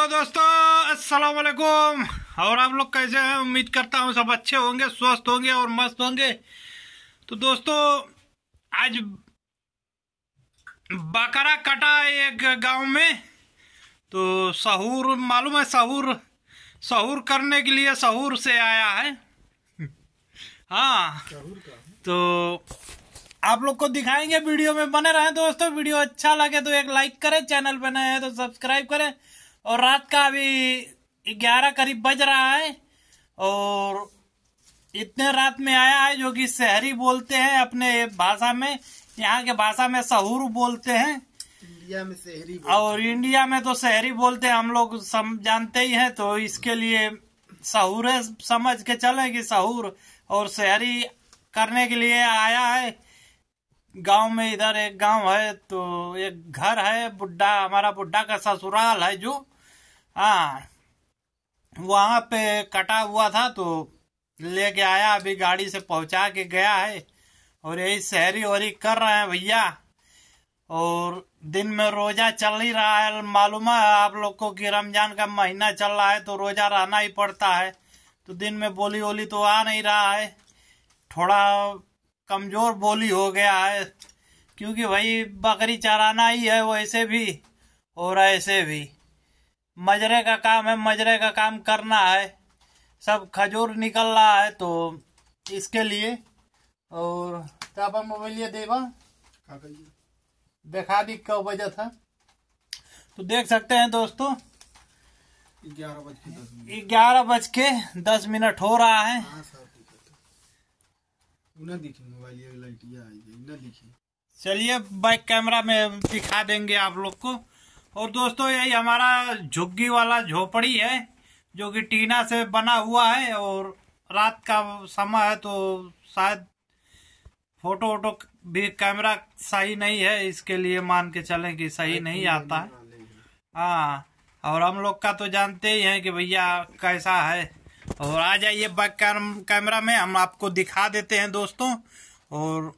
Hello दोस्तों अस्सलाम वालेकुम और आप लोग कैसे हैं उम्मीद करता हूँ सब अच्छे होंगे स्वस्थ होंगे और मस्त होंगे तो दोस्तों आज बकरा कटा एक गांव में तो सहूर मालूम है सहूर सहूर करने के लिए सहूर से आया है हाँ तो आप लोग को दिखाएंगे वीडियो में बने रहें दोस्तों वीडियो अच्छा लगे तो एक लाइक करें चैनल पर नए हैं तो सब्सक्राइब करें और रात का अभी ग्यारह करीब बज रहा है और इतने रात में आया है जो कि शहरी बोलते हैं अपने भाषा में यहाँ के भाषा में सहूर बोलते हैं इंडिया में शहरी और इंडिया में तो शहरी बोलते हैं हम लोग सम जानते ही हैं तो इसके लिए सहूर समझ के चले कि सहूर और शहरी करने के लिए आया है गांव में इधर एक गांव है तो एक घर है बुड्ढा हमारा बुड्ढा का ससुराल है जो हाँ वहाँ पे कटा हुआ था तो लेके आया अभी गाड़ी से पहुँचा के गया है और यही शहरी वहरी कर रहे हैं भैया और दिन में रोजा चल ही रहा है मालूम है आप लोग को कि रमजान का महीना चल रहा है तो रोजा रहना ही पड़ता है तो दिन में बोली वोली तो आ नहीं रहा है थोड़ा कमजोर बोली हो गया है क्योंकि भाई बकरी चराना ही है वैसे भी और ऐसे भी मजरे का काम है मजरे का काम करना है सब खजूर निकल रहा है तो इसके लिए और तापा मोबाइल देवा देखा दी क्या बजा था तो देख सकते हैं दोस्तों ग्यारह बज के दस मिनट हो रहा है हाँ, तो। चलिए बैक कैमरा में दिखा देंगे आप लोग को और दोस्तों यही हमारा झुग्गी वाला झोपड़ी है जो कि टीना से बना हुआ है और रात का समय है तो शायद फोटो वोटो भी कैमरा सही नहीं है इसके लिए मान के चले कि सही नहीं आता हाँ और हम लोग का तो जानते ही हैं कि भैया कैसा है और आ जाइए बैक कैमरा में हम आपको दिखा देते हैं दोस्तों और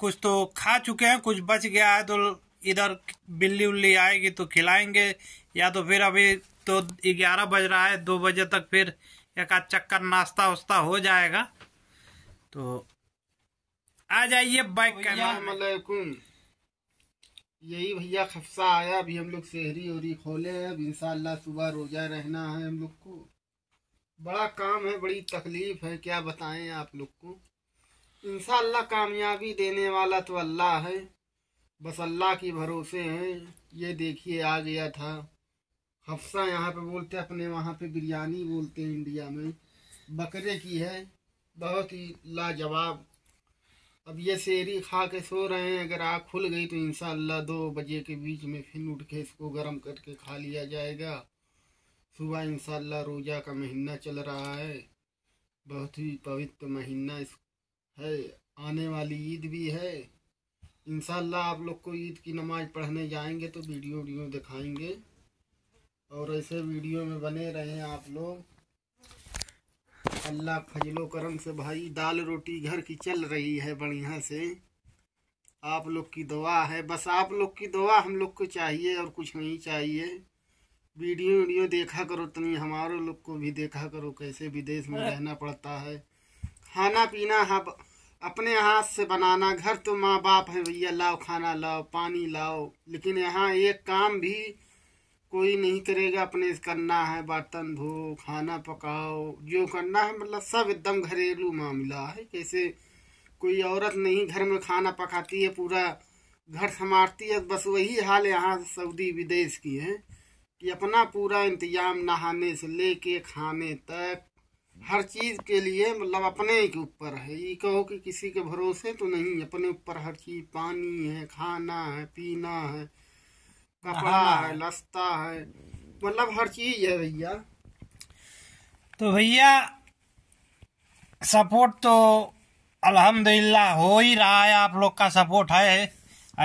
कुछ तो खा चुके हैं कुछ बच गया है तो इधर बिल्ली उल्ली आएगी तो खिलाएंगे या तो फिर अभी तो ग्यारह बज रहा है दो बजे तक फिर एक आध चक्कर नाश्ता उस्ता हो जाएगा तो आ जाइए बाइक यही भैया खफसा आया अभी हम लोग शहरी उहरी खोले अब इंशाल्लाह सुबह रोजा रहना है हम लोग को बड़ा काम है बड़ी तकलीफ है क्या बताएं आप लोग को इंशाल्लाह कामयाबी देने वाला तो अल्लाह है बस अल्लाह के भरोसे हैं ये देखिए आ गया था हफ्सा यहाँ पे बोलते हैं अपने वहाँ पे बिरयानी बोलते हैं इंडिया में बकरे की है बहुत ही लाजवाब अब ये शेरी खा के सो रहे हैं अगर आग खुल गई तो इंशाल्लाह दो बजे के बीच में फिर उठ के इसको गर्म करके खा लिया जाएगा सुबह इंशाल्लाह रोज़ा का महीना चल रहा है बहुत ही पवित्र महीना इस है आने वाली ईद भी है इनशाला आप लोग को ईद की नमाज़ पढ़ने जाएंगे तो वीडियो वीडियो दिखाएंगे और ऐसे वीडियो में बने रहें आप लोग अल्लाह फजलो करम से भाई दाल रोटी घर की चल रही है बढ़िया से आप लोग की दुआ है बस आप लोग की दुआ हम लोग को चाहिए और कुछ नहीं चाहिए वीडियो वीडियो देखा करो तनी हमारे लोग को भी देखा करो कैसे विदेश में हाँ। रहना पड़ता है खाना पीना हम हाँ अपने हाथ से बनाना घर तो माँ बाप है भैया लाओ खाना लाओ पानी लाओ लेकिन यहाँ एक काम भी कोई नहीं करेगा अपने करना है बर्तन धो खाना पकाओ जो करना है मतलब सब एकदम घरेलू मामला है जैसे कोई औरत नहीं घर में खाना पकाती है पूरा घर संवारती है बस वही हाल यहाँ सऊदी विदेश की है कि अपना पूरा इंतज़ाम नहाने से लेके खाने तक हर चीज़ के लिए मतलब अपने के ऊपर है ये कहो कि किसी के भरोसे तो नहीं अपने ऊपर हर चीज़ पानी है खाना है पीना है कपड़ा हाँ। है लस्ता है मतलब हर चीज़ है भैया तो भैया सपोर्ट तो अल्हम्दुलिल्लाह हो ही रहा है आप लोग का सपोर्ट है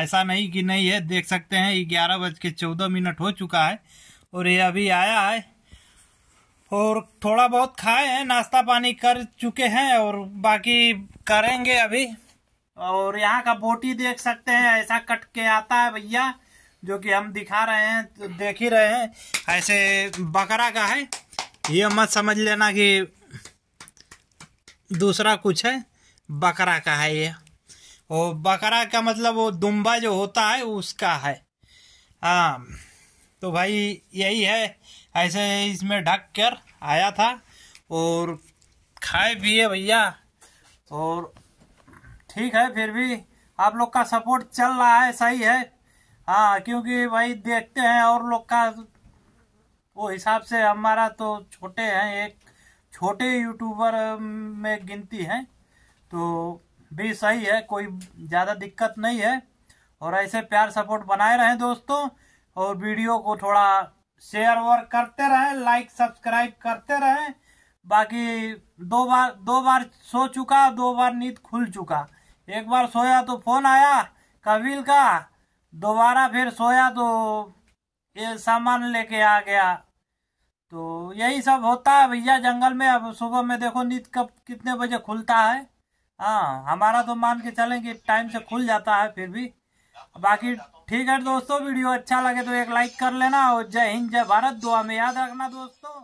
ऐसा नहीं कि नहीं है देख सकते हैं ग्यारह बज के चौदह मिनट हो चुका है और ये अभी आया है और थोड़ा बहुत खाए हैं नाश्ता पानी कर चुके हैं और बाकी करेंगे अभी और यहाँ का बोटी देख सकते हैं ऐसा कट के आता है भैया जो कि हम दिखा रहे हैं तो देख ही रहे हैं ऐसे बकरा का है ये मत समझ लेना कि दूसरा कुछ है बकरा का है ये और बकरा का मतलब वो दुम्बा जो होता है उसका है हाँ तो भाई यही है ऐसे इसमें ढक कर आया था और खाए पिए भैया और ठीक है फिर भी आप लोग का सपोर्ट चल रहा है सही है हाँ क्योंकि भाई देखते हैं और लोग का वो हिसाब से हमारा तो छोटे हैं एक छोटे यूट्यूबर में गिनती हैं तो भी सही है कोई ज़्यादा दिक्कत नहीं है और ऐसे प्यार सपोर्ट बनाए रहें दोस्तों और वीडियो को थोड़ा शेयर और करते रहें लाइक सब्सक्राइब करते रहे बाकी दो बार दो बार सो चुका दो बार नींद खुल चुका एक बार सोया तो फोन आया कबील का दोबारा फिर सोया तो ये सामान लेके आ गया तो यही सब होता है भैया जंगल में अब सुबह में देखो नींद कब कितने बजे खुलता है हाँ हमारा तो मान के चलें कि टाइम से खुल जाता है फिर भी बाकी ठीक है दोस्तों वीडियो अच्छा लगे तो एक लाइक कर लेना और जय हिंद जय भारत दुआ में याद रखना दोस्तों